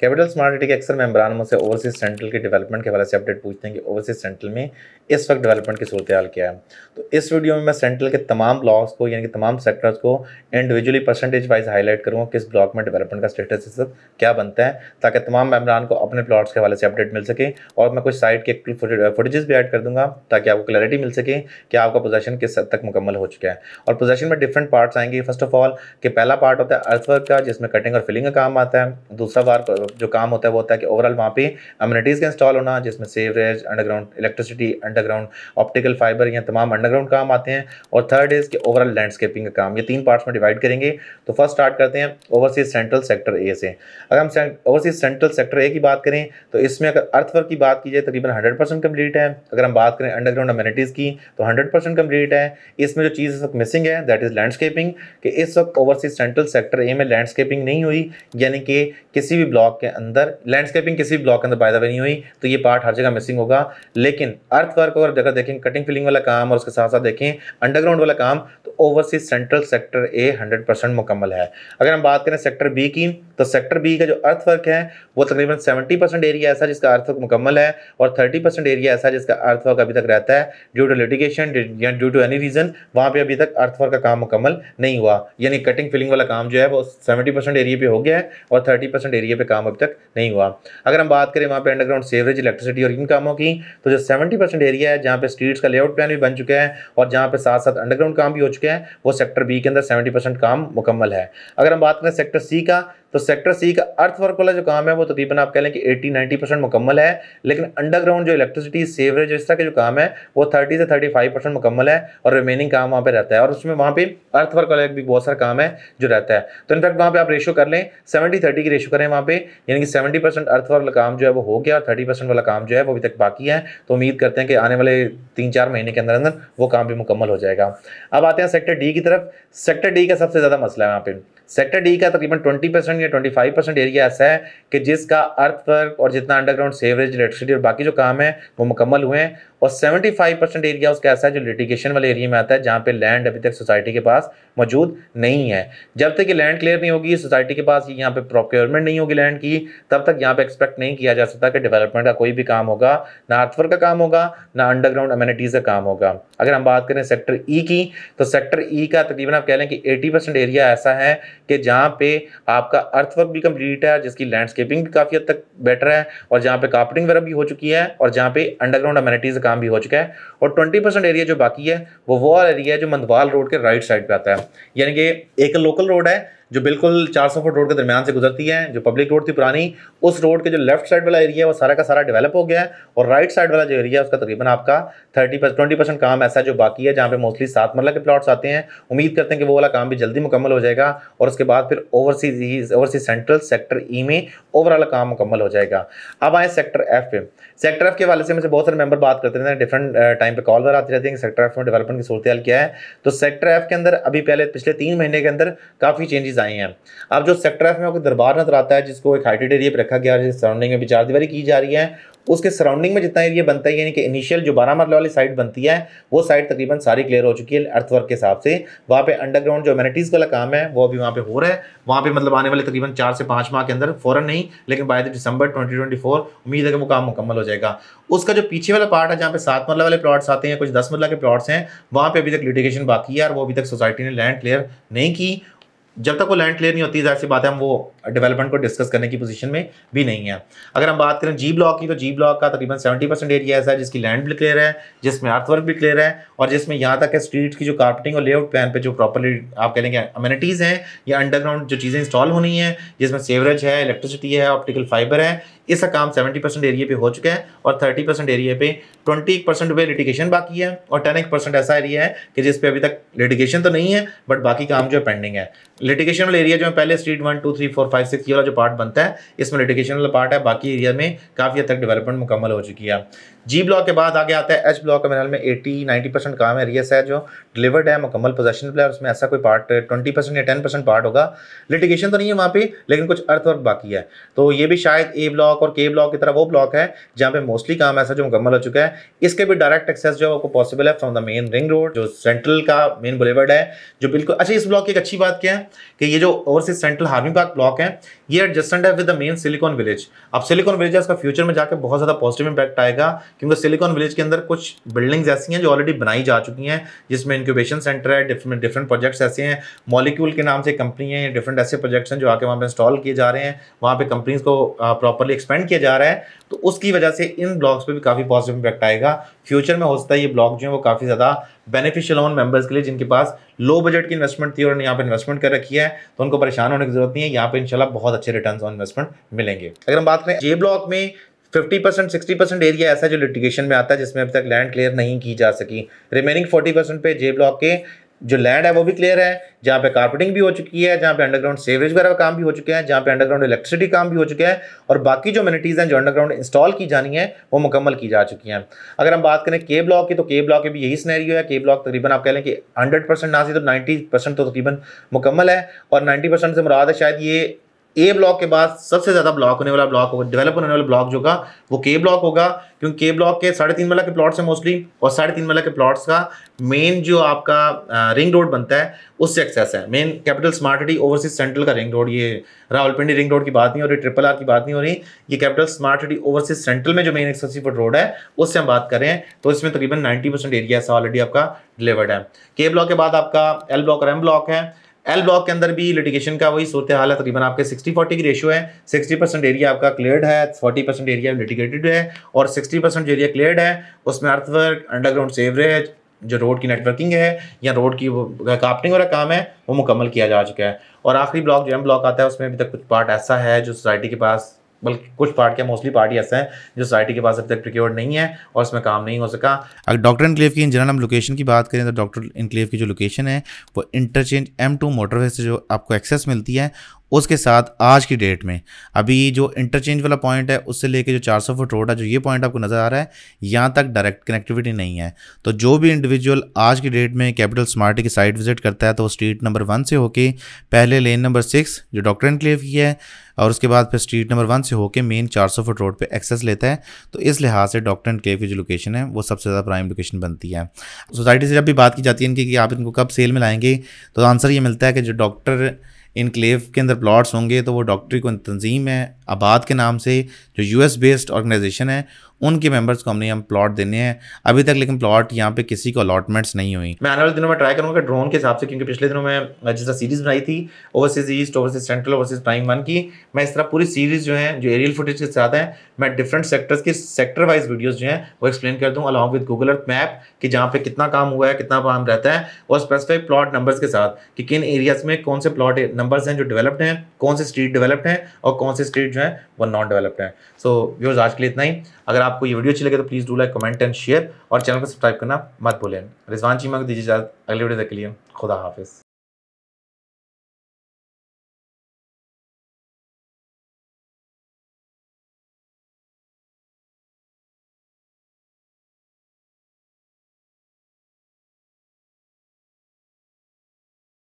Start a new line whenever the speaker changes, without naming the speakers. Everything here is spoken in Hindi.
कैपिटल स्मार्ट सिटी के अक्सर मेम्बरानों से ओवरसीज सेंट्रल की डेवलपमेंट के हवाले से अपडेट पूछते हैं कि ओवरसीज सेंट्रल में इस वक्त डेवलपमेंट की सूरत हाल क्या है तो इस वीडियो में मैं सेंट्रल के तमाम ब्लॉक्स को यानी कि तमाम सेक्टर्स को इंडिविजुअली परसेंटेज वाइज हाईलाइट करूँगा किस ब्लॉक में डेवलपमेंट का स्टेटस इस वक्त क्या बनता है ताकि तमाम मेम्बरान को अपने प्लाट्स के हवाले से अपडेट मिल सके और मैं कुछ साइट के फुटेज uh, भी ऐड कर दूँगा ताकि आपको क्लैरिटी मिल सके कि आपका पोजेशन किस हद तक मुकम्मल हो चुका है और पोजेशन में डिफरेंट पार्ट्स आएंगे फर्स्ट ऑफ ऑल कि पहला पार्ट होता है अर्थवर्क का जिसमें कटिंग और फिलिंग का काम आता है दूसरा बार जो काम होता है वो होता है कि ओवरऑल वहाँ पे अम्यूनिटीज़ का इंस्टॉल होना जिसमें sewerage underground electricity underground optical fibre या तमाम अंडरग्राउंड काम आते हैं और थर्ड इज़ कि ओवरऑल लैंडस्केपिंग का काम ये तीन पार्ट्स में डिवाइड करेंगे तो फर्स्ट स्टार्ट करते हैं ओवरसीज सेंट्रल सेक्टर ए से अगर हम ओवरसीज सेंट्रल सेक्टर ए की बात करें तो इसमें अगर अर्थवर्क की बात की जाए तकरीबन हंड्रेड परसेंट कम्प्लीट है अगर हम बात करें अंडरग्राउंड अम्यूनिटीज़ की तो हंड्रेड परसेंट कम्प्लीट है इसमें जो चीज़ इस वक्त मिसिंग है दैट इज़ लैंडस्केपिंग कि इस वक्त ओवरसीज सेंट्रल सेक्टर ए में लैंडस्केपिंग नहीं हुई यानी कि किसी भी ब्लॉक के अंदर लैंडस्केपिंग किसी भी ब्लॉक के अंदर बाय नहीं हुई तो ये पार्ट हर जगह मिसिंग होगा लेकिन अर्थ वर्क अगर जगह देखें कटिंग फिलिंग वाला काम और उसके साथ साथ देखें अंडरग्राउंड वाला काम तो overseas central sector A hundred percent मुकम्मल है अगर हम बात करें सेक्टर बी की तो सेक्टर बी का जो अर्थ वर्क है वो तकरीबन सेवेंटी एरिया ऐसा जिसका अर्थ मुकम्मल है और थर्टी परसेंट एरिया ऐसा जिसका अर्थ वर्क अभी तक रहता है ड्यू टू लिटिगेशन या ड्यू टू एनी रीज़न वहाँ पर अभी तक अर्थ वर्क का काम मुकम्मल नहीं हुआ यानी कटिंग फिलिंग वाला काम जो है वो सेवेंटी परसेंट एरिया पे हो गया है और थर्टी परसेंट एरिया पे काम अब तक नहीं हुआ अगर हम बात करें वहाँ पे अंडरग्राउंड सेवरेज इलेक्ट्रिसिटी और इनकामों की तो जो 70 परसेंट एरिया है जहाँ पे स्ट्रीट्स का लेआउट प्लान भी बन चुका है और जहाँ पे साथ साथ अंडरग्राउंड काम भी हो चुके हैं वो सेक्टर बी के अंदर सेवेंटी काम मुकम्मल है अगर हम बात करें सेक्टर सी का तो सेक्टर सी का अर्थवर्क वाला जो काम है वो तकरीबन तो आप कह लें कि 80 90 परसेंट मुकम्मल है लेकिन अंडरग्राउंड जो इलेक्ट्रिसिटी सेवरेज इस तरह के जो काम है वो 30 से 35 परसेंट मुकम्मल है और रिमेनिंग काम वहाँ पे रहता है और उसमें वहाँ पे अर्थवर्क वाला भी बहुत सारा काम है जो रहता है तो इनफैक्ट वहाँ पर आप रेशो कर लें सेवेंटी थर्टी की रेशो करें वहाँ पे यानी कि सेवेंटी परसेंट अर्थवर्क वाला काम जो है वो हो गया और थर्टी परसेंट वाला काम जो है वो अभी तक बाकी है तो उम्मीद करते हैं कि आने वाले तीन चार महीने के अंदर अंदर वो काम भी मुकम्मल हो जाएगा अब आते हैं सेक्टर डी की तरफ सेक्टर डी का सबसे ज़्यादा मसला है वहाँ पर सेक्टर डी का तकरीबन 20 परसेंट या 25 परसेंट एरिया ऐसा है कि जिसका अर्थ वर्क और जितना अंडरग्राउंड सेवरेज इलेक्ट्रिसिटी और बाकी जो काम है वो मुकम्मल हुए हैं और 75 परसेंट एरिया उसका ऐसा है जो लिटिगेशन वाले एरिया में आता है जहाँ पे लैंड अभी तक सोसाइटी के पास मौजूद नहीं है जब तक ये लैंड क्लियर नहीं होगी सोसाइटी के पास यहाँ पे प्रोक्योरमेंट नहीं होगी लैंड की तब तक यहाँ पे एक्सपेक्ट नहीं किया जा सकता कि डेवलपमेंट का कोई भी काम होगा ना अर्थवर्क का काम होगा ना अंडरग्राउंड अम्यूनिटीज़ का काम होगा अगर हम बात करें सेक्टर ई e की तो सेक्टर ई e का तकरीबन आप कह लें कि एटी एरिया ऐसा है कि जहाँ पे आपका अर्थवर्क भी कम्प्लीट है जिसकी लैंडस्केपिंग भी काफ़ी हद तक बेटर है और जहाँ पे कापटिंग वगैरह भी हो चुकी है और जहाँ पे अंडरग्राउंड अम्यूनिटीज़ काम भी हो चुका है और ट्वेंटी परसेंट एरिया जो बाकी है वो वो एरिया है जो मंदवाल रोड के राइट साइड पर आता है यानी कि एक लोकल रोड है जो बिल्कुल चार सौ फुट रोड के दरमियान से गुजरती है जो पब्लिक रोड थी पुरानी उस रोड के जो लेफ्ट साइड वाला एरिया है वो सारा का सारा डेवलप हो गया है और राइट साइड वाला जो एरिया है उसका तकरीबन आपका थर्टी ट्वेंटी परसेंट काम ऐसा जो बाकी है जहाँ पे मोस्टली सात मरला के प्लाट्स आते हैं उम्मीद करते हैं कि वो वाला काम भी जल्दी मुकम्मल हो जाएगा और उसके बाद फिर overseas overseas central sector E में ओवरऑल काम मुकम्मल हो जाएगा अब आए सेक्टर एफ पे सेक्टर एफ के वाले से मुझे बहुत सारे मेंबर बात करते रहते हैं डिफरेंट टाइम पर कॉल पर आते रहते हैं कि सेक्टर एफ में डेवलपमेंट की सूरत क्या है तो सेक्टर एफ के अंदर अभी पहले पिछले तीन महीने के अंदर काफ़ी चेंजेस आई हैं अब जो सेक्टर एफ में आपको दरबार नजर आता है जिसको एक हाइटेड एरिया पर रखा गया है सराउंडिंग में चार दीवारी की जा रही है उसके सराउंडिंग में जितना एरिया बनता है यानी कि इनिशियल जो बारह मरले वाली साइड बनती है वो साइड तकरीबन सारी क्लियर हो चुकी है अर्थवर्क के हिसाब से वहाँ पे अंडरग्राउंड जो अमेनिटीज़ वाला काम है वो अभी वहाँ पे हो रहा है वहाँ पे मतलब आने वाले तकरीबन चार से पाँच माह के अंदर फ़ौरन नहीं लेकिन by December twenty twenty four उम्मीद है कि वो काम मुकम्मल हो जाएगा उसका जो पीछे वाला पार्ट है जहाँ पे सात मरला वाले प्लाट्स आते हैं कुछ दस मरला के प्लाट्स हैं वहाँ पर अभी तक लिटिगेशन बाकी है और वो अभी तक सोसाइटी ने लैंड क्लियर नहीं की जब तक वो लैंड क्लियर नहीं होती जाहिर सी बात है हम वो डेवलपमेंट को डिस्कस करने की पोजीशन में भी नहीं है अगर हम बात करें जी ब्लॉक की तो जी ब्लॉक का तकरीबन 70 परसेंट एरिया ऐसा है जिसकी लैंड भी क्लियर है जिसमें अर्थवर्क भी क्लियर है और जिसमें यहाँ तक है स्ट्रीट की जो कार्पेटिंग और लेआउट प्लान पर जो प्रॉपरली आप कह लेंगे अम्यूनिटीज़ हैं या अंडरग्राउंड जो चीज़ें इंस्टॉल होनी है जिसमें सेवरेज है इलेक्ट्रिसिटी है ऑप्टिकल फाइबर है इसका काम 70 परसेंट एरिए पे हो चुका है और 30 परसेंट एरिए पे 20 परसेंट पे लिटिगेशन बाकी है और 10 परसेंट ऐसा एरिया है कि जिस पे अभी तक लिटिगेशन तो नहीं है बट बाकी काम जो है पेंडिंग है लिटिगेशन वाला एरिया जो है पहले street one two three four five six ये वाला जो पार्ट बनता है इसमें लिटिगेशन वाला पार्ट है बाकी एरिया में काफ़ी हद तक डेवलपमेंट मुकम्मल हो चुकी है जी ब्लॉक के बाद आगे आता है एच ब्लॉक का मेरे में एटी नाइन्टी परसेंट काम एरियस है जो डिलीवर्ड है मुकम्मल पोजेशन पे और उसमें ऐसा कोई पार्ट ट्वेंटी परसेंट या टेन परसेंट पार्ट होगा लिटिगेशन तो नहीं है वहाँ पे लेकिन कुछ अर्थ वर्क बाकी है तो ये भी शायद ए ब्लॉक ब्लॉक और के ब्लॉक की तरह वो ब्लॉक है जहाँ पे मोस्टली काम ऐसा जो मुकम्मल हो चुका है इसके भी डायरेक्ट एक्सेस जो है आपको पॉसिबल है from the main ring road जो सेंट्रल का मेन बुलेवर्ड है जो बिल्कुल अच्छा इस ब्लॉक की एक अच्छी बात क्या है कि ये जो ओवरसीज सेंट्रल हार्मी पार्क ब्लॉक है ये एडजस्टेंट है with the main silicon village अब सिलिकॉन विलेज है इसका फ्यूचर में जाकर बहुत ज़्यादा पॉजिटिव इंपैक्ट आएगा क्योंकि सिलिकॉन विलेज के अंदर कुछ बिल्डिंग्स ऐसी हैं जो ऑलरेडी बनाई जा चुकी हैं जिसमें इंक्यूबेशन सेंटर है डिफरेंट डिफरेंट प्रोजेक्ट्स ऐसे हैं मॉलिक्यूल के नाम से कंपनी है डिफरेंट ऐसे प्रोजेक्ट्स हैं जो आके वहाँ पर इंस्टॉल किए जा रहे हैं वहाँ पर कंपनीज को प्रॉपरली एक्सपेंड किया जा रहा है तो उसकी वजह से इन ब्लॉग्स पे भी काफ़ी पॉजिटिव इम्पैक्ट आएगा फ्यूचर में हो सकता है ये ब्लॉग जो है वो काफ़ी ज़्यादा बेनिफिशियल हों मेंबर्स के लिए जिनके पास लो बजट की इन्वेस्टमेंट थी और उन्होंने यहाँ पर इन्वेस्टमेंट कर रखी है तो उनको परेशान होने की जरूरत नहीं है यहाँ पर इनशाला बहुत अच्छे रिटर्न ऑन इन्वेस्टमेंट मिलेंगे अगर हम बात करें जे ब्लॉक में fifty percent sixty percent area ऐसा जो लिटिगेशन में आता है जिसमें अब तक लैंड क्लियर नहीं की जा सकी रिमेनिंग फोर्टी परसेंट पे जे ब्लॉक के जो लैंड है वो भी क्लियर है जहाँ पे कारपेटिंग भी हो चुकी है जहाँ पे अंडरग्राउंड सेवरेज वगैरह काम भी हो चुके हैं जहाँ पे अंडरग्राउंड इलेक्ट्रिसिटी काम भी हो चुके हैं और बाकी जो मिनिटीज़ हैं जो अंडरग्राउंड इंस्टॉल की जानी है वो मुकम्मल की जा चुकी हैं अगर हम बात करें के ब्लॉक की तो के ब्लॉक के भी यही स्नैरियो है के ब्लॉक तकरीबन आप कह लें कि हंड्रेड परसेंट ना सी तो नाइन्टी परसेंट तो तकरीबन मुकम्मल है और नाइन्टी परसेंट से मुराद है शायद ये ए ब्लॉक के बाद सबसे ज़्यादा ब्लॉक होने वाला ब्लॉक होगा डेवलप होने वाला ब्लॉक जो होगा वो के ब्लॉक होगा क्योंकि के ब्लॉक के साढ़े तीन मरला के प्लॉट्स हैं मोस्टली और साढ़े तीन मरला के प्लॉट्स का मेन जो आपका रिंग रोड बनता है उससे एक्सेस है main capital smart city overseas central का रिंग रोड ये रावलपिंडी रिंग रोड की बात नहीं हो रही ट्रिपल आर की बात नहीं हो रही ये capital smart city overseas central में जो मेन एक्सेसिव रोड है उससे हम बात करें तो इसमें तकरीबन नाइन्टी एरिया ऐसा ऑलरेडी आपका डिलीवर्ड है के ब्लॉक के बाद आपका एल ब्लॉक और एम ब्लॉक है एल ब्लॉक के अंदर भी लिटिगेशन का वही सूरत हाल है तकरीबन आपके सिक्सटी 40 की रेशियो है सिक्सटी परसेंट एरिया आपका क्लियर है फोर्टी परसेंट एरिया लिटिगेटेड है और सिक्सटी परसेंट जो एरिया क्लियर है उसमें अर्थवर्क अंडरग्राउंड सेवरेज जो रोड की नेटवर्किंग है या रोड की कापटिंग वाला काम है वो मुकम्मल किया जा चुका है और आखिरी ब्लॉक जो एम ब्लॉक आता है उसमें अभी तक कुछ पार्ट ऐसा है जो सोसाइटी के पास बल्कि कुछ पार्ट के मोस्टली पार्टी ऐसे हैं जो सोसाइटी के पास अब तक प्रिक्योर नहीं है और उसमें काम नहीं हो सका अगर डॉक्टर इनक्लेव की इन जनरल हम लोकेशन की बात करें तो डॉक्टर इनक्लेव की जो लोकेशन है वो इंटरचेंज एम टू मोटरवे से जो आपको एक्सेस मिलती है उसके साथ आज की डेट में अभी जो इंटरचेंज वाला पॉइंट है उससे लेके जो 400 फुट रोड है जो ये पॉइंट आपको नज़र आ रहा है यहाँ तक डायरेक्ट कनेक्टिविटी नहीं है तो जो भी इंडिविजुअल आज की डेट में कैपिटल स्मार्टी की साइट विजिट करता है तो स्ट्रीट नंबर वन से होके पहले लेन नंबर सिक्स जो डॉक्टर इनक्लेव की है और उसके बाद फिर स्ट्रीट नंबर वन से होके मेन 400 फुट रोड पे एक्सेस लेता है तो इस लिहाज से डॉक्टर एंड क्लेव की जो लोकेशन है वो सबसे ज़्यादा प्राइम लोकेशन बनती है सोसाइटी से जब भी बात की जाती है इनकी कि आप इनको कब सेल में लाएंगे तो आंसर ये मिलता है कि जो डॉक्टर इनक्लेव के अंदर प्लॉट्स होंगे तो वो डॉक्टरी को तंजीम है आबाद के नाम से जो यूएस बेस्ड ऑर्गेनाइजेशन है उनके मेंबर्स को हमने हम प्लॉट देने हैं अभी तक लेकिन प्लॉट यहाँ पे किसी को अलॉटमेंट्स नहीं हुई मैं आने वाले दिनों में ट्राई करूँगा ड्रोन के हिसाब से क्योंकि पिछले दिनों में जिस तरह सीरीज बनाई थी overseas east overseas central overseas prime one की मैं इस तरह पूरी सीरीज जो है जो एरियल फुटेज के साथ है मैं डिफरेंट सेक्टर्स की सेक्टर वाइज वीडियोज जो है वो एक्सप्लेन कर दूँ along with Google Earth map कि जहाँ पे कितना काम हुआ है कितना काम रहता है और स्पेसिफिक प्लॉट नंबर्स के साथ कि किन एरियाज में कौन से प्लॉट नंबर्स हैं जो डेवलप्ड हैं कौन से स्ट्रीट डेवलप्ड हैं और कौन से स्ट्रीट जो है वो नॉन डेवलप्ड हैं सो व्यूज आज के लिए इतना ही अगर आप आपको ये वीडियो अच्छी लगे तो please do like comment and share और चैनल को सब्सक्राइब करना मत भूलें रिजवान जी मांग दीजिए इजाज़त अगले वीडियो तक के लिए खुदा हाफिज़